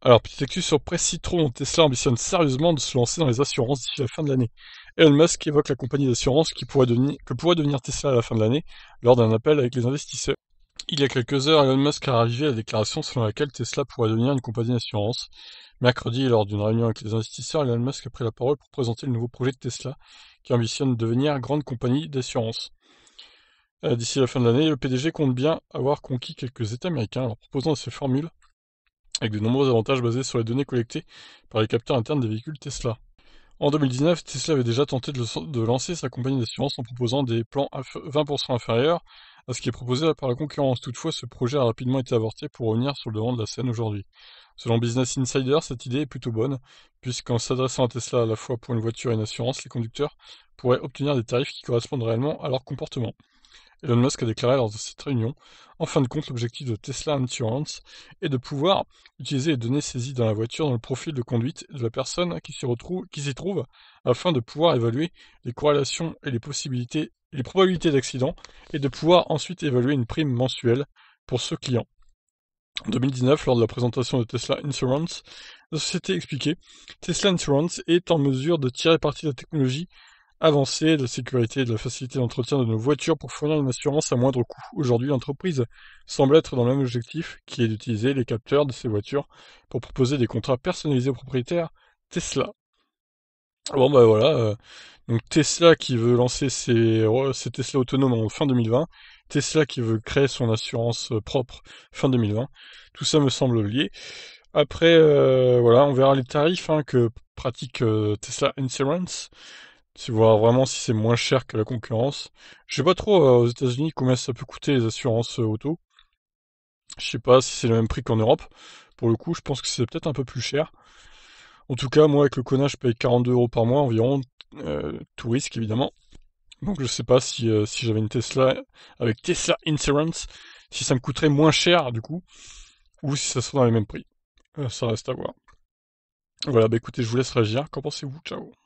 Alors, petite excuse sur Presse Citron, Tesla ambitionne sérieusement de se lancer dans les assurances d'ici la fin de l'année. Elon Musk évoque la compagnie d'assurance qui pourrait que pourrait devenir Tesla à la fin de l'année lors d'un appel avec les investisseurs. Il y a quelques heures, Elon Musk a arrivé à la déclaration selon laquelle Tesla pourrait devenir une compagnie d'assurance. Mercredi, lors d'une réunion avec les investisseurs, Elon Musk a pris la parole pour présenter le nouveau projet de Tesla qui ambitionne de devenir grande compagnie d'assurance. Euh, d'ici la fin de l'année, le PDG compte bien avoir conquis quelques États américains en proposant de ces formules avec de nombreux avantages basés sur les données collectées par les capteurs internes des véhicules Tesla. En 2019, Tesla avait déjà tenté de, lancer sa compagnie d'assurance en proposant des plans 20% inférieurs à ce qui est proposé par la concurrence. Toutefois, ce projet a rapidement été avorté pour revenir sur le devant de la scène aujourd'hui. Selon Business Insider, cette idée est plutôt bonne, puisqu'en s'adressant à Tesla à la fois pour une voiture et une assurance, les conducteurs pourraient obtenir des tarifs qui correspondent réellement à leur comportement. Elon Musk a déclaré lors de cette réunion En fin de compte, l'objectif de Tesla Insurance est de pouvoir utiliser les données saisies dans la voiture dans le profil de conduite de la personne qui s'y, retrouve, trouve afin de pouvoir évaluer les corrélations et les possibilités les probabilités d'accident et de pouvoir ensuite évaluer une prime mensuelle pour ce client. En 2019, lors de la présentation de Tesla Insurance, la société expliquait Tesla Insurance est en mesure de tirer parti de la technologie avancée, de la sécurité et de la facilité d'entretien de nos voitures pour fournir une assurance à moindre coût. Aujourd'hui, l'entreprise semble être dans le même objectif, qui est d'utiliser les capteurs de ses voitures pour proposer des contrats personnalisés aux propriétaires Tesla. Bon bah voilà, euh, donc Tesla qui veut lancer ses, ses Tesla autonomes en fin 2020, Tesla qui veut créer son assurance euh, propre fin 2020, tout ça me semble lié. Après, euh, voilà, on verra les tarifs hein, que pratique Tesla Insurance. C'est voir vraiment si c'est moins cher que la concurrence. Je sais pas trop euh, aux États-Unis combien ça peut coûter les assurances euh, auto. Je sais pas si c'est le même prix qu'en Europe. Pour le coup, je pense que c'est peut-être un peu plus cher. En tout cas, moi avec le Kona, je paye 42 euros par mois environ, euh, tout risque évidemment. Donc je sais pas si, si j'avais une Tesla avec Tesla Insurance, si ça me coûterait moins cher du coup, ou si ça serait dans les mêmes prix. ça reste à voir. Voilà, bah écoutez, je vous laisse réagir. Qu'en pensez-vous Ciao